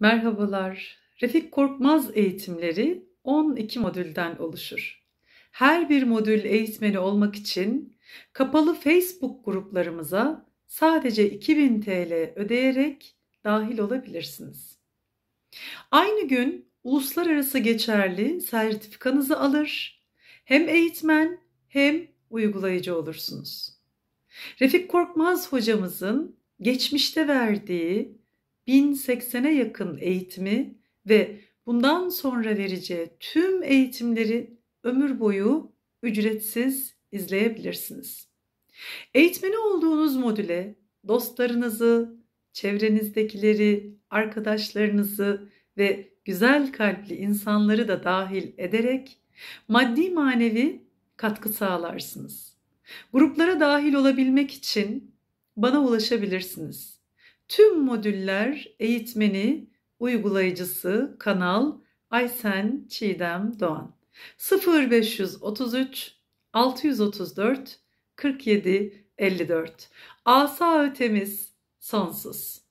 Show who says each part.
Speaker 1: Merhabalar. Refik Korkmaz eğitimleri 12 modülden oluşur. Her bir modül eğitmeni olmak için kapalı Facebook gruplarımıza sadece 2000 TL ödeyerek dahil olabilirsiniz. Aynı gün uluslararası geçerli sertifikanızı alır, hem eğitmen hem uygulayıcı olursunuz. Refik Korkmaz hocamızın geçmişte verdiği 1080'e yakın eğitimi ve bundan sonra vereceği tüm eğitimleri ömür boyu ücretsiz izleyebilirsiniz. Eğitmeni olduğunuz modüle dostlarınızı, çevrenizdekileri, arkadaşlarınızı ve güzel kalpli insanları da dahil ederek maddi manevi katkı sağlarsınız. Gruplara dahil olabilmek için bana ulaşabilirsiniz. Tüm modüller eğitmeni, uygulayıcısı, kanal Aysen Çiğdem Doğan. 0533 634 47 54. Asa ötemiz sonsuz.